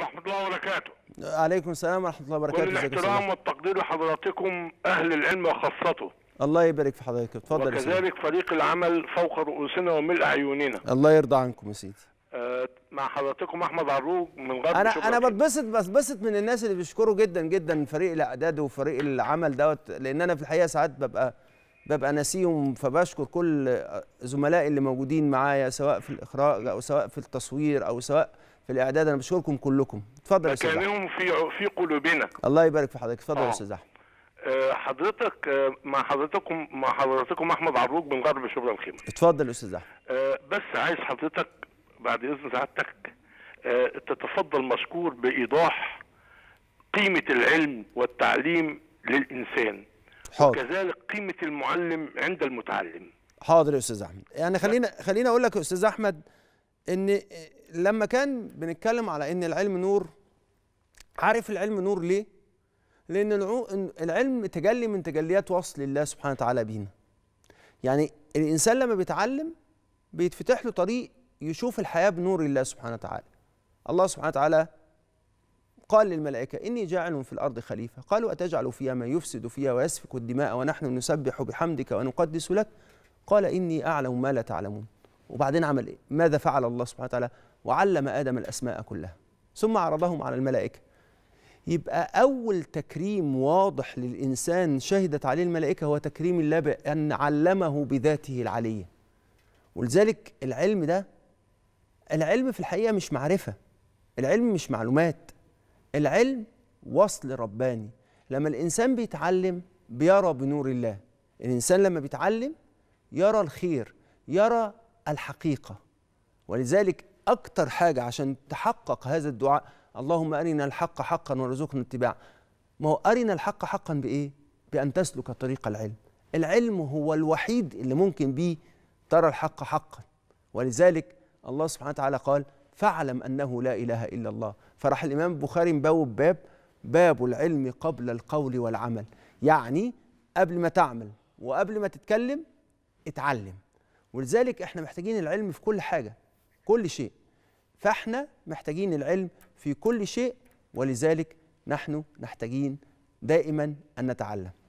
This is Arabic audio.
ورحمة الله وبركاته عليكم السلام ورحمة الله وبركاته كل الاحترام والتقدير لحضراتكم أهل العلم وخاصته الله يبارك في حضرتك اتفضل وكذلك فريق العمل فوق رؤوسنا وملء عيوننا الله يرضى عنكم يا سيدي آه، مع حضراتكم احمد عروج من غرب انا انا بتبسط بتبسط من الناس اللي بيشكروا جدا جدا فريق الاعداد وفريق العمل دوت لان انا في الحقيقه ساعات ببقى ببقى ناسيهم فبشكر كل زملائي اللي موجودين معايا سواء في الاخراج او سواء في التصوير او سواء في الاعداد انا بشكركم كلكم اتفضل يا استاذ كانهم في في قلوبنا الله يبارك في حضرتك اتفضل يا آه. استاذ احمد آه، حضرتك آه، مع حضرتكم مع حضرتكم احمد عروج من غرب شبرا الخيمه اتفضل يا استاذ احمد بس عايز حضرتك بعد اذن سعادتك تتفضل مشكور بايضاح قيمه العلم والتعليم للانسان حاضر وكذلك قيمه المعلم عند المتعلم حاضر يا استاذ احمد يعني خلينا خلينا اقول لك يا استاذ احمد ان لما كان بنتكلم على ان العلم نور عارف العلم نور ليه لان العلم تجلي من تجليات وصل الله سبحانه وتعالى بينا يعني الانسان لما بيتعلم بيتفتح له طريق يشوف الحياه بنور الله سبحانه وتعالى الله سبحانه وتعالى قال للملائكة إني جاعل في الأرض خليفة قالوا أتجعل فيها من يفسد فيها ويسفك الدماء ونحن نسبح بحمدك ونقدس لك قال إني أعلم ما لا تعلمون وبعدين عمل إيه؟ ماذا فعل الله سبحانه وتعالى؟ وعلم آدم الأسماء كلها ثم عرضهم على الملائكة يبقى أول تكريم واضح للإنسان شهدت عليه الملائكة هو تكريم الله بأن علمه بذاته العلية ولذلك العلم ده العلم في الحقيقة مش معرفة العلم مش معلومات العلم وصل رباني لما الإنسان بيتعلم بيرى بنور الله الإنسان لما بيتعلم يرى الخير يرى الحقيقة ولذلك أكتر حاجة عشان تحقق هذا الدعاء اللهم أرنا الحق حقا وارزقنا اتباعه ما هو أرنا الحق حقا بإيه؟ بأن تسلك طريق العلم العلم هو الوحيد اللي ممكن بيه ترى الحق حقا ولذلك الله سبحانه وتعالى قال فاعلم أنه لا إله إلا الله فراح الإمام البخاري مبوب باب باب العلم قبل القول والعمل يعني قبل ما تعمل وقبل ما تتكلم اتعلم ولذلك احنا محتاجين العلم في كل حاجه كل شيء فاحنا محتاجين العلم في كل شيء ولذلك نحن محتاجين دائما ان نتعلم